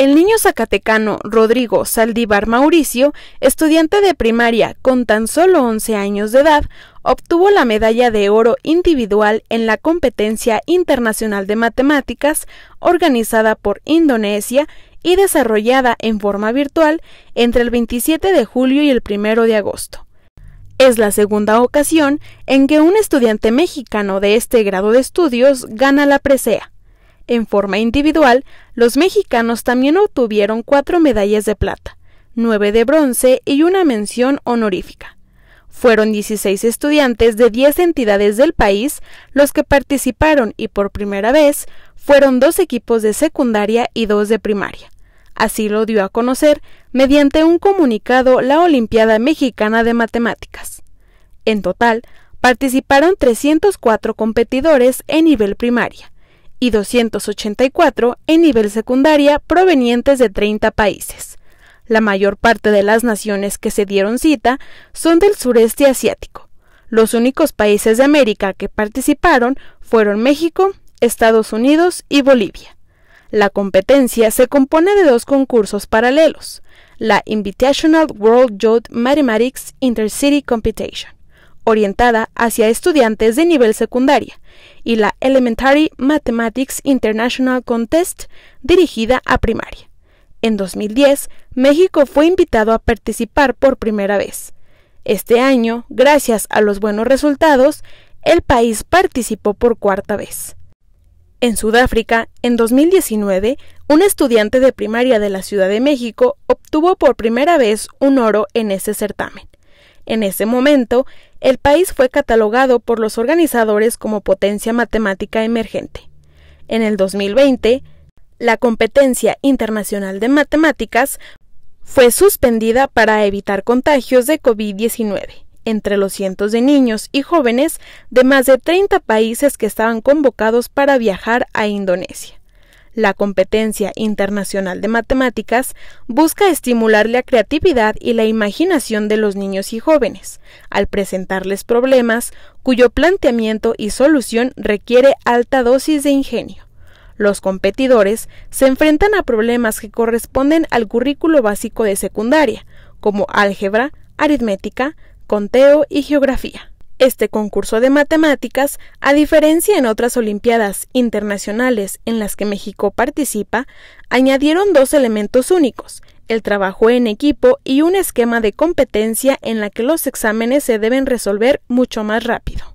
El niño zacatecano Rodrigo Saldívar Mauricio, estudiante de primaria con tan solo 11 años de edad, obtuvo la medalla de oro individual en la competencia internacional de matemáticas organizada por Indonesia y desarrollada en forma virtual entre el 27 de julio y el 1 de agosto. Es la segunda ocasión en que un estudiante mexicano de este grado de estudios gana la presea. En forma individual, los mexicanos también obtuvieron cuatro medallas de plata, nueve de bronce y una mención honorífica. Fueron 16 estudiantes de 10 entidades del país los que participaron y por primera vez fueron dos equipos de secundaria y dos de primaria. Así lo dio a conocer mediante un comunicado la Olimpiada Mexicana de Matemáticas. En total, participaron 304 competidores en nivel primaria, y 284 en nivel secundaria provenientes de 30 países. La mayor parte de las naciones que se dieron cita son del sureste asiático. Los únicos países de América que participaron fueron México, Estados Unidos y Bolivia. La competencia se compone de dos concursos paralelos, la Invitational World Youth Mathematics Intercity Competition orientada hacia estudiantes de nivel secundaria, y la Elementary Mathematics International Contest, dirigida a primaria. En 2010, México fue invitado a participar por primera vez. Este año, gracias a los buenos resultados, el país participó por cuarta vez. En Sudáfrica, en 2019, un estudiante de primaria de la Ciudad de México obtuvo por primera vez un oro en ese certamen. En ese momento, el país fue catalogado por los organizadores como potencia matemática emergente. En el 2020, la competencia internacional de matemáticas fue suspendida para evitar contagios de COVID-19 entre los cientos de niños y jóvenes de más de 30 países que estaban convocados para viajar a Indonesia. La competencia internacional de matemáticas busca estimular la creatividad y la imaginación de los niños y jóvenes, al presentarles problemas cuyo planteamiento y solución requiere alta dosis de ingenio. Los competidores se enfrentan a problemas que corresponden al currículo básico de secundaria, como álgebra, aritmética, conteo y geografía. Este concurso de matemáticas, a diferencia en otras Olimpiadas internacionales en las que México participa, añadieron dos elementos únicos, el trabajo en equipo y un esquema de competencia en la que los exámenes se deben resolver mucho más rápido.